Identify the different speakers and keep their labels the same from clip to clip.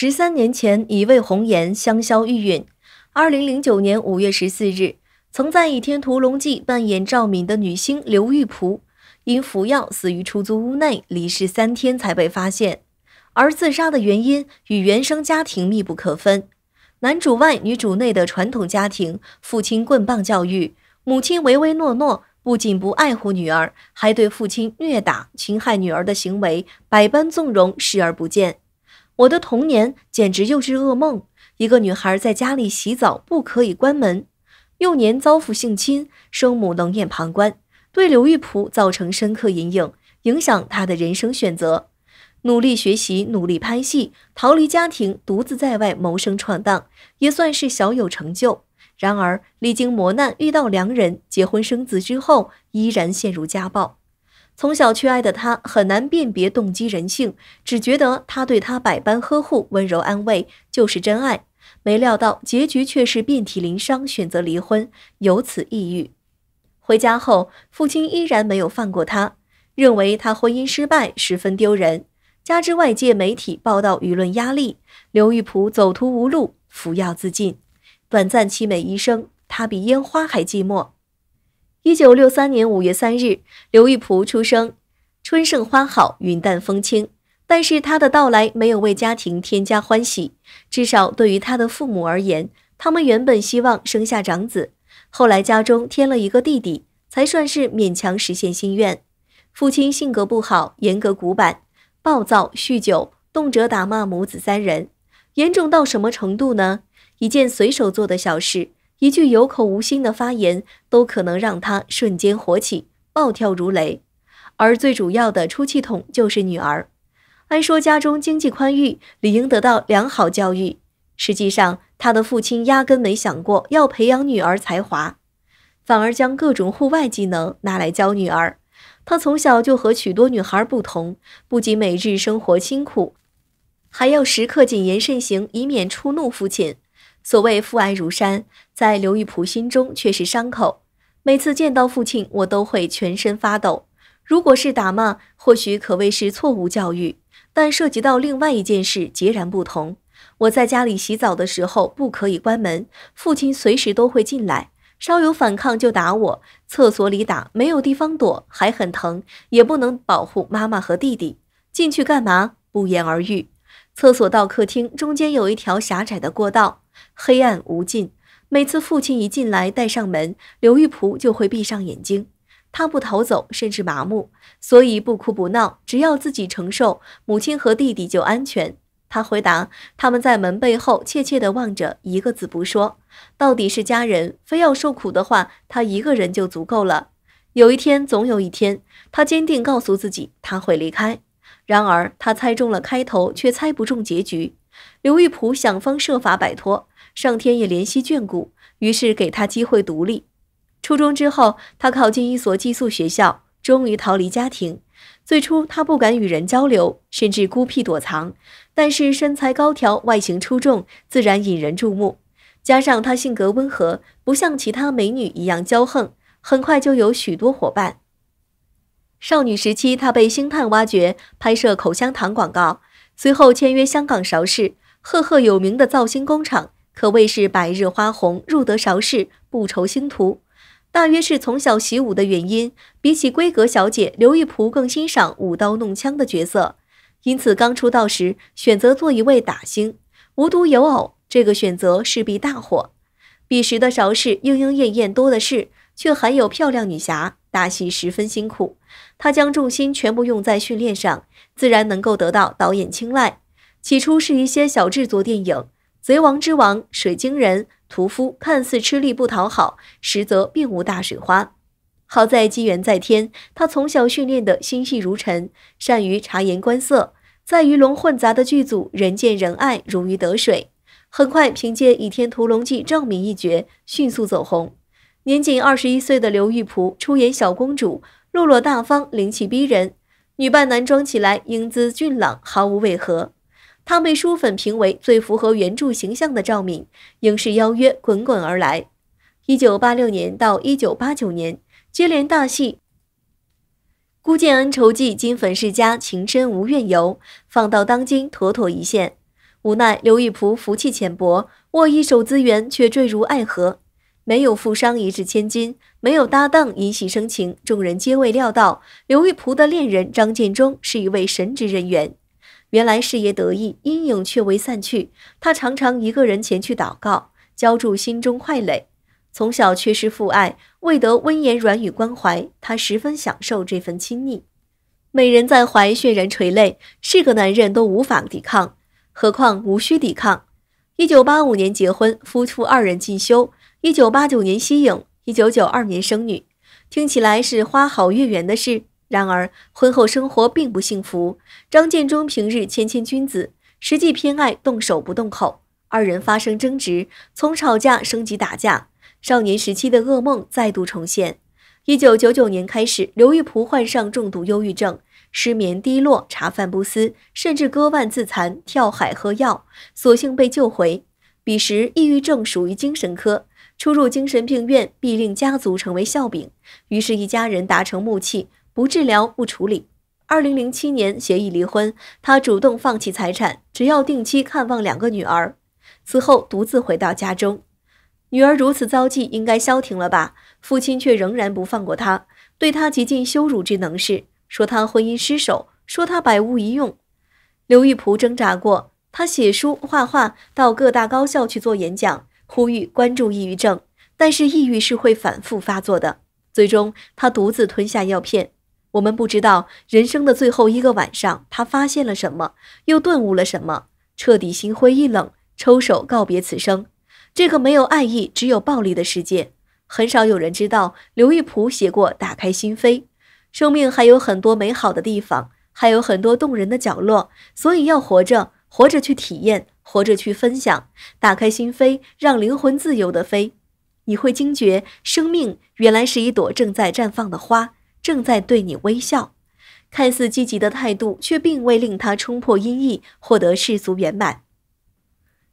Speaker 1: 十三年前，一位红颜香消玉殒。二零零九年五月十四日，曾在《倚天屠龙记》扮演赵敏的女星刘玉璞因服药死于出租屋内，离世三天才被发现。而自杀的原因与原生家庭密不可分。男主外女主内的传统家庭，父亲棍棒教育，母亲唯唯诺诺，不仅不爱护女儿，还对父亲虐打、侵害女儿的行为百般纵容、视而不见。我的童年简直就是噩梦。一个女孩在家里洗澡不可以关门，幼年遭父性侵，生母冷眼旁观，对刘玉璞造成深刻阴影，影响她的人生选择。努力学习，努力拍戏，逃离家庭，独自在外谋生闯荡，也算是小有成就。然而历经磨难，遇到良人，结婚生子之后，依然陷入家暴。从小缺爱的他很难辨别动机人性，只觉得他对他百般呵护温柔安慰就是真爱。没料到结局却是遍体鳞伤，选择离婚，由此抑郁。回家后，父亲依然没有放过他，认为他婚姻失败十分丢人，加之外界媒体报道舆论压力，刘玉璞走投无路服药自尽。短暂凄美一生，他比烟花还寂寞。一九六三年五月三日，刘玉璞出生。春盛花好，云淡风轻。但是他的到来没有为家庭添加欢喜，至少对于他的父母而言，他们原本希望生下长子，后来家中添了一个弟弟，才算是勉强实现心愿。父亲性格不好，严格古板，暴躁，酗酒，动辄打骂母子三人。严重到什么程度呢？一件随手做的小事。一句有口无心的发言，都可能让他瞬间火起，暴跳如雷。而最主要的出气筒就是女儿。按说家中经济宽裕，理应得到良好教育。实际上，他的父亲压根没想过要培养女儿才华，反而将各种户外技能拿来教女儿。她从小就和许多女孩不同，不仅每日生活辛苦，还要时刻谨言慎行，以免触怒父亲。所谓父爱如山，在刘玉璞心中却是伤口。每次见到父亲，我都会全身发抖。如果是打骂，或许可谓是错误教育，但涉及到另外一件事，截然不同。我在家里洗澡的时候不可以关门，父亲随时都会进来，稍有反抗就打我。厕所里打没有地方躲，还很疼，也不能保护妈妈和弟弟。进去干嘛？不言而喻。厕所到客厅中间有一条狭窄的过道。黑暗无尽。每次父亲一进来，带上门，刘玉璞就会闭上眼睛。他不逃走，甚至麻木，所以不哭不闹，只要自己承受，母亲和弟弟就安全。他回答，他们在门背后怯怯地望着，一个字不说。到底是家人，非要受苦的话，他一个人就足够了。有一天，总有一天，他坚定告诉自己，他会离开。然而，他猜中了开头，却猜不中结局。刘玉璞想方设法摆脱。上天也怜惜眷顾，于是给他机会独立。初中之后，他考进一所寄宿学校，终于逃离家庭。最初他不敢与人交流，甚至孤僻躲藏。但是身材高挑，外形出众，自然引人注目。加上他性格温和，不像其他美女一样骄横，很快就有许多伙伴。少女时期，他被星探挖掘，拍摄口香糖广告，随后签约香港邵氏，赫赫有名的造星工厂。可谓是百日花红，入得韶氏不愁星途。大约是从小习武的原因，比起闺阁小姐刘玉璞更欣赏舞刀弄枪的角色，因此刚出道时选择做一位打星。无独有偶，这个选择势必大火。彼时的邵氏莺莺燕燕多的是，却含有漂亮女侠，打戏十分辛苦。她将重心全部用在训练上，自然能够得到导演青睐。起初是一些小制作电影。贼王之王，水晶人屠夫，看似吃力不讨好，实则并无大水花。好在机缘在天，他从小训练的心细如尘，善于察言观色，在鱼龙混杂的剧组，人见人爱，如鱼得水。很快，凭借《倚天屠龙记》证明一角，迅速走红。年仅二十一岁的刘玉璞出演小公主，落落大方，灵气逼人。女扮男装起来，英姿俊朗，毫无违和。他被书粉评为最符合原著形象的赵敏，影视邀约滚滚而来。一九八六年到一九八九年，接连大戏《孤剑恩仇记》《金粉世家》《情深无怨尤》，放到当今妥妥一线。无奈刘玉璞福气浅薄，握一手资源却坠入爱河，没有富商一掷千金，没有搭档一戏生情，众人皆未料到刘玉璞的恋人张建忠是一位神职人员。原来事业得意，阴影却未散去。他常常一个人前去祷告，浇筑心中块垒。从小缺失父爱，未得温言软语关怀，他十分享受这份亲昵。美人在怀，血染垂泪，是个男人都无法抵抗，何况无需抵抗。一九八五年结婚，夫妇二人进修。一九八九年息影，一九九二年生女。听起来是花好月圆的事。然而，婚后生活并不幸福。张建中平日谦谦君子，实际偏爱动手不动口。二人发生争执，从吵架升级打架，少年时期的噩梦再度重现。一九九九年开始，刘玉璞患上重度忧郁症，失眠、低落、茶饭不思，甚至割腕自残、跳海喝药，所幸被救回。彼时，抑郁症属于精神科，出入精神病院必令家族成为笑柄。于是，一家人达成默契。不治疗不处理。二零零七年协议离婚，他主动放弃财产，只要定期看望两个女儿。此后独自回到家中，女儿如此遭际，应该消停了吧？父亲却仍然不放过他，对他极尽羞辱之能事，说他婚姻失守，说他百无一用。刘玉璞挣扎过，他写书、画画，到各大高校去做演讲，呼吁关注抑郁症。但是抑郁是会反复发作的，最终他独自吞下药片。我们不知道人生的最后一个晚上，他发现了什么，又顿悟了什么，彻底心灰意冷，抽手告别此生。这个没有爱意、只有暴力的世界，很少有人知道。刘玉璞写过《打开心扉》，生命还有很多美好的地方，还有很多动人的角落，所以要活着，活着去体验，活着去分享，打开心扉，让灵魂自由的飞。你会惊觉，生命原来是一朵正在绽放的花。正在对你微笑，看似积极的态度，却并未令他冲破阴翳，获得世俗圆满。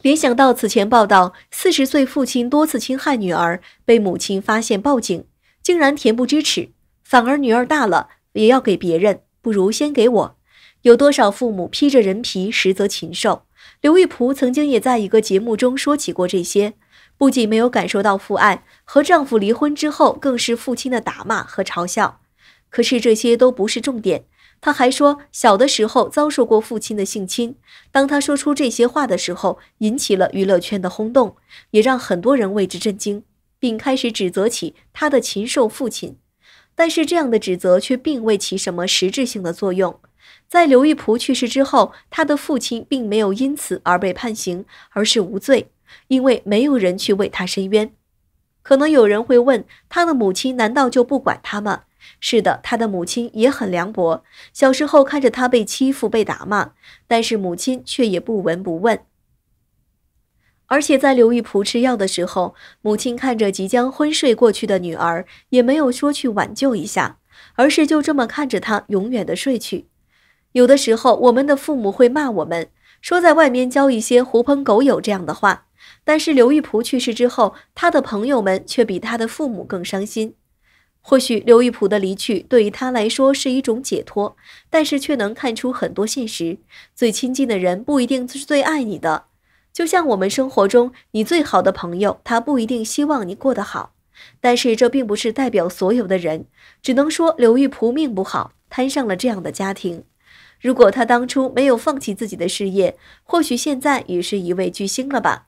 Speaker 1: 联想到此前报道，四十岁父亲多次侵害女儿，被母亲发现报警，竟然恬不知耻，反而女儿大了也要给别人，不如先给我。有多少父母披着人皮，实则禽兽？刘玉璞曾经也在一个节目中说起过这些，不仅没有感受到父爱，和丈夫离婚之后，更是父亲的打骂和嘲笑。可是这些都不是重点。他还说，小的时候遭受过父亲的性侵。当他说出这些话的时候，引起了娱乐圈的轰动，也让很多人为之震惊，并开始指责起他的禽兽父亲。但是这样的指责却并未起什么实质性的作用。在刘玉璞去世之后，他的父亲并没有因此而被判刑，而是无罪，因为没有人去为他伸冤。可能有人会问，他的母亲难道就不管他吗？是的，他的母亲也很凉薄。小时候看着他被欺负、被打骂，但是母亲却也不闻不问。而且在刘玉璞吃药的时候，母亲看着即将昏睡过去的女儿，也没有说去挽救一下，而是就这么看着他永远的睡去。有的时候，我们的父母会骂我们，说在外面交一些狐朋狗友这样的话。但是刘玉璞去世之后，他的朋友们却比他的父母更伤心。或许刘玉璞的离去对于他来说是一种解脱，但是却能看出很多现实。最亲近的人不一定是最爱你的，就像我们生活中，你最好的朋友，他不一定希望你过得好。但是这并不是代表所有的人，只能说刘玉璞命不好，摊上了这样的家庭。如果他当初没有放弃自己的事业，或许现在也是一位巨星了吧。